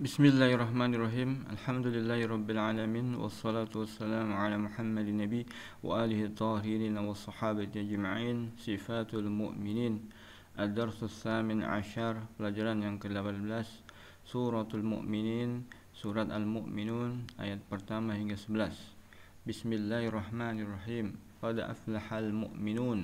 بسم الله الرحمن الرحيم الحمد لله رب العالمين والصلاة والسلام على محمد النبي وآله الطاهرين والصحابة الجمعين صفات المؤمنين الدرس الثامن عشر لجران ينقل بالبلاس سورة المؤمنين سورة المؤمنون آية برتامة هنجا سبلاس بسم الله الرحمن الرحيم قد أفلح المؤمنون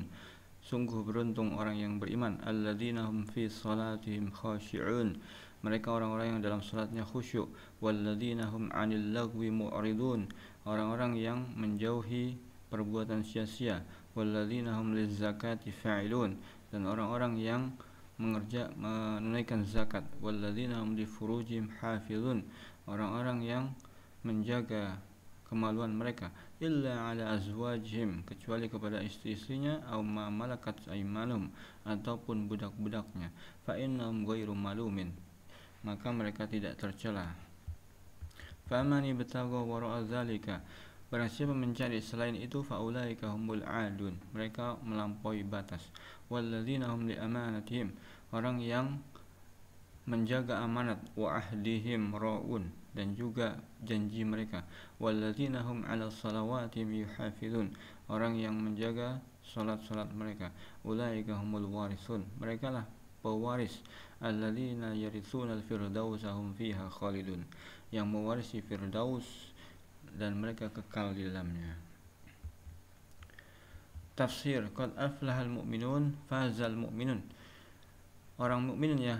Sungguh beruntung orang yang beriman Alladzina hum fi salatihim khashi'un mereka orang-orang yang dalam salatnya khusyuk walladzina hum 'anil lagwi mu'ridun orang-orang yang menjauhi perbuatan sia-sia walladzina hum lizakati fa'ilun dan orang-orang yang mengerja menunaikan zakat walladzina hum li hafizun orang-orang yang menjaga kemaluan mereka illa ala azwajhim kecuali kepada istri-istrinya atau ma malakat aymanum ataupun budak-budaknya fa innahum ghairu malumin maka mereka tidak tercela. Faman ibtagha wara'a dzalika Barang siapa mencari selain itu faulaika humul adun. Mereka melampaui batas. Walladzina hum li Orang yang menjaga amanat wa ahdihim raun dan juga janji mereka. Walladzina hum 'ala salawatihim yuhafizun. Orang yang menjaga salat-salat mereka. Ulaika humul warisun. Mereka lah pewaris alladzina yarithuna al-firdausa hum fiha khalidun yang mewarisi firdaus dan mereka kekal di dalamnya tafsir qad aflahal mu'minun fazal mu'minun orang mukmin ya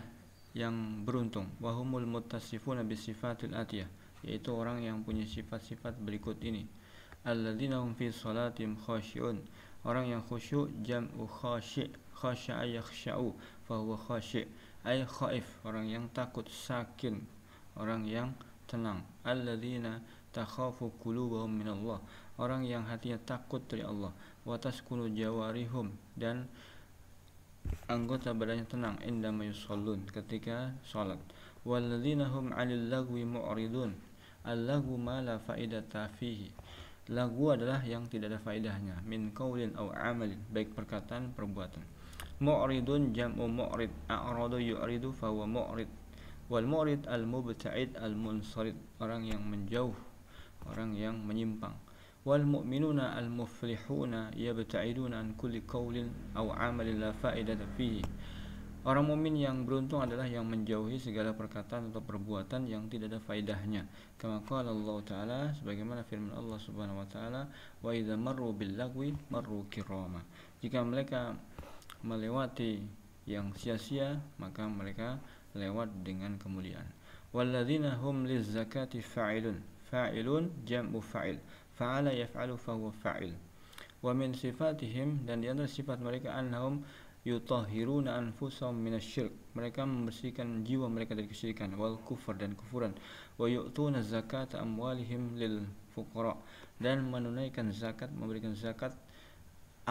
yang beruntung wahumul muttasifuna bisifatil atiyah yaitu orang yang punya sifat-sifat berikut ini alladzina hum fi salatim khasyi'un orang yang khusyuk jam'u khasyi' khasya'a yakhsya'u fahuwa khasyi' ay khaif orang yang takut sakin orang yang tenang alladzina takhafu qulubuhum minallah orang yang hatinya takut dari Allah Watas kulu jawarihum dan anggota badannya tenang inda yusallun ketika sholat walladzina hum 'anil lagwi mu'ridun al-lagu ma la faidata fihi lagu adalah yang tidak ada faidahnya min kaulin au amalin baik perkataan perbuatan mu'ridun jam'u mu'rid a'radu yu'ridu fahuwa mu'rid wal mu'rid al mubta'id al munsarid orang yang menjauh orang yang menyimpang wal mu'minuna al muflihuna yabta'iduna an kulli qawlin aw 'amalin la fa'idata fihi Orang mumin yang beruntung adalah yang menjauhi segala perkataan atau perbuatan yang tidak ada faidahnya. Kama qala Allah Ta'ala sebagaimana firman Allah Subhanahu wa taala, "Wa idza marru bil lagwi marru kirama." Jika mereka melewati yang sia-sia maka mereka lewat dengan kemuliaan walladzina hum lizzakati fa'ilun fa'ilun jam'u fa'il fa'ala yaf'alu fahuwa fa'il wa min sifatihim dan di antara sifat mereka annahum yutahhiruna anfusahum minasyirk mereka membersihkan jiwa mereka dari kesyirikan wal kufur dan kufuran wa yu'tuna zakata amwalihim lil fuqara dan menunaikan zakat memberikan zakat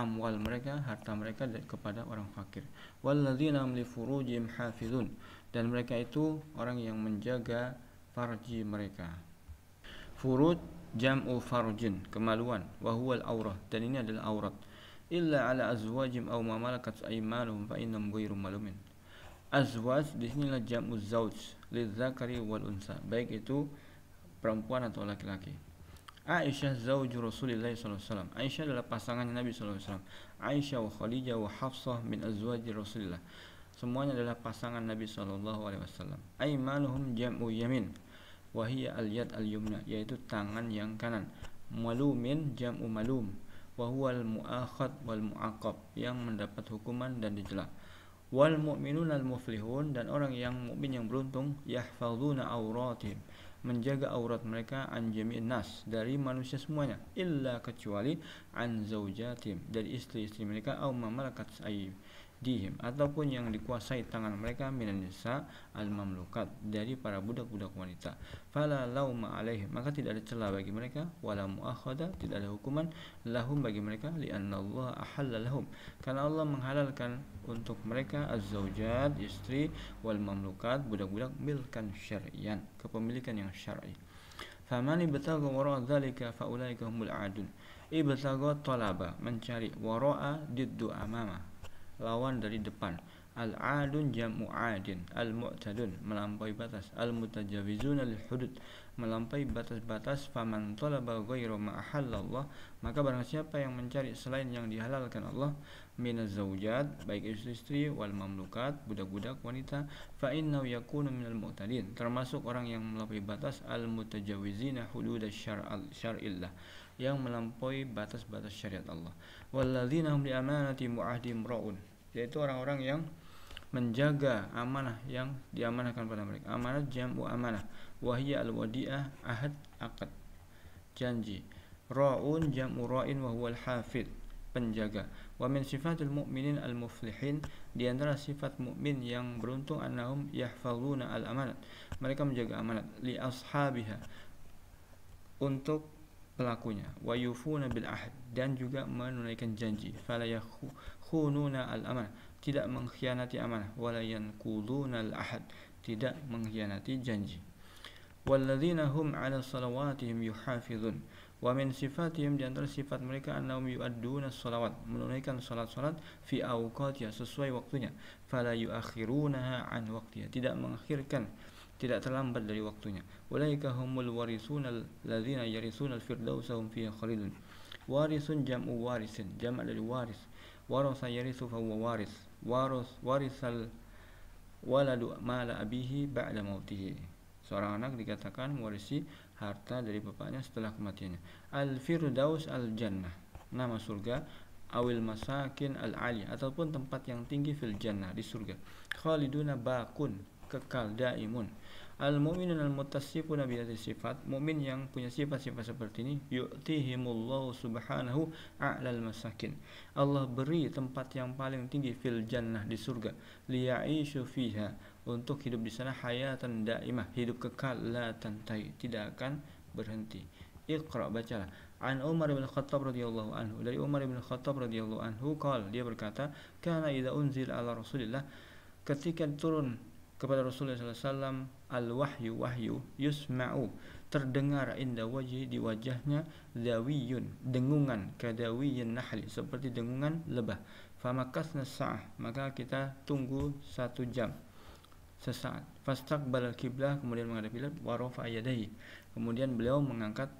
amwal mereka, harta mereka kepada orang fakir. Walladzina hum li furujihim hafizun dan mereka itu orang yang menjaga farji mereka. Furud jam'u farjin, kemaluan, wa huwal aurah dan ini adalah aurat. Illa ala azwajim aw ma malakat aymanuhum fa innahum ghairu malumin. Azwaj di sini adalah jam'u zauj lidzakari wal unsa, baik itu perempuan atau laki-laki. Aisyah zauju Rasulullah SAW Aisyah adalah pasangan Nabi SAW Aisyah wa Khadijah wa Hafsah min azwaji Rasulullah Semuanya adalah pasangan Nabi SAW Aimanuhum jam'u yamin Wahiyya al-yad al-yumna Yaitu tangan yang kanan Malumin jam'u malum Wahuwal mu'akhad wal mu'aqab Yang mendapat hukuman dan dijela Wal mu'minun al-muflihun Dan orang yang mukmin yang beruntung Yahfaduna auratim menjaga aurat mereka anjami nas dari manusia semuanya illa kecuali an zaujatim dari istri-istri mereka au mamalakat ayim dihim ataupun yang dikuasai tangan mereka minan nisa al mamlukat dari para budak-budak wanita fala lauma alaihim maka tidak ada celah bagi mereka wala muakhada tidak ada hukuman lahum bagi mereka lianna Allah ahalla lahum karena Allah menghalalkan untuk mereka azzaujat istri wal mamlukat budak-budak milkan syar'iyan kepemilikan yang syar'i faman ibtagha wara dzalika faulaika humul adun ibtagha talaba mencari wara'a diddu amama lawan dari depan Al-adun jamu adin Al-mu'tadun melampaui batas Al-mutajawizuna al hudud melampaui batas-batas Faman talaba ghayra ma'ahallallah Maka barang siapa yang mencari selain yang dihalalkan Allah Minaz zaujat Baik istri-istri wal mamlukat Budak-budak wanita Fa innahu yakunu minal mu'tadin Termasuk orang yang melampaui batas Al-mutajawizina hududas syar'illah yang melampaui batas-batas syariat Allah. Walladzina hum li amanati mu'ahdim ra'un, yaitu orang-orang yang menjaga amanah yang diamanahkan pada mereka. Amanah jamu amanah. Wahya al-wadi'ah ahad akad janji. Ra'un jamu ra'in wa huwal hafid penjaga. Wa min sifatul mu'minin al-muflihin di antara sifat mukmin yang beruntung annahum yahfazuna al-amanat. Mereka menjaga amanat li ashabiha untuk pelakunya wa yufuna bil ahd dan juga menunaikan janji fala yakhununa al amanah tidak mengkhianati amanah wala yanqudunal ahad tidak mengkhianati janji walladzina hum 'ala salawatihim yuhafizun wa min sifatihim di antara sifat mereka annahum yu'adduna salawat menunaikan salat-salat fi awqatiha sesuai waktunya fala yuakhirunaha an waqtiha tidak mengakhirkan tidak terlambat dari waktunya ulaika humul warisuna alladzina yarisuna al-firdausa hum fiha khalidun warisun jam'u warisin jamak dari waris warasa yarisu fa waris Waris warisal waladu mala abihi ba'da mautihi. Seorang anak dikatakan mewarisi harta dari bapaknya setelah kematiannya. Al firdaus al jannah. Nama surga awil masakin al ali ataupun tempat yang tinggi fil jannah di surga. Khaliduna bakun kekal daimun al mu'minun al mutasifun bi sifat mukmin yang punya sifat-sifat seperti ini yu'tihimullahu subhanahu al masakin Allah beri tempat yang paling tinggi fil jannah di surga liya'ishu fiha untuk hidup di sana hayatan daimah hidup kekal la tantai tidak akan berhenti Iqra bacalah An Umar bin Khattab radhiyallahu anhu dari Umar bin Khattab radhiyallahu anhu qal dia berkata kana idza unzil ala Rasulillah ketika turun kepada Rasulullah SAW al wahyu wahyu yusma'u terdengar inda wajhi di wajahnya dawiyun dengungan kadawiyun nahli seperti dengungan lebah famakasna sa'ah maka kita tunggu satu jam sesaat fastaqbal kiblah kemudian menghadap kiblat warofa yadai kemudian beliau mengangkat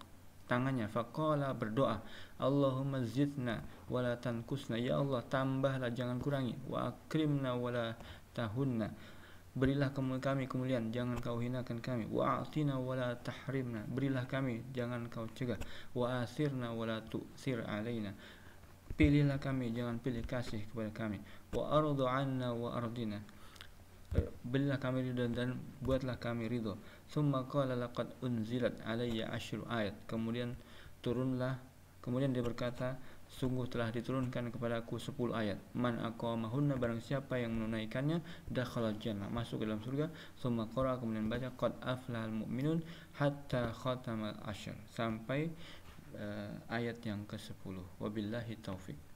tangannya faqala berdoa Allahumma zidna wala tankusna ya Allah tambahlah jangan kurangi wa akrimna wala tahunna Berilah kami kemuliaan, jangan kau hinakan kami. Wa'atina wa la tahrimna. Berilah kami, jangan kau cegah. Wa'asirna wa la tu'sir alaina. Pilihlah kami, jangan pilih kasih kepada kami. Wa ardu anna wa ardina. Eh, berilah kami ridho dan buatlah kami ridho. summa qala laqad unzilat alayya ashru ayat. Kemudian turunlah, kemudian dia berkata, sungguh telah diturunkan kepada aku sepuluh ayat. Man aku mahunna barang siapa yang menunaikannya, dah jannah. Masuk ke dalam surga, summa qura kemudian baca, qad aflal mu'minun hatta khatamal ashar. Sampai uh, ayat yang ke-10. Wabillahi taufiq.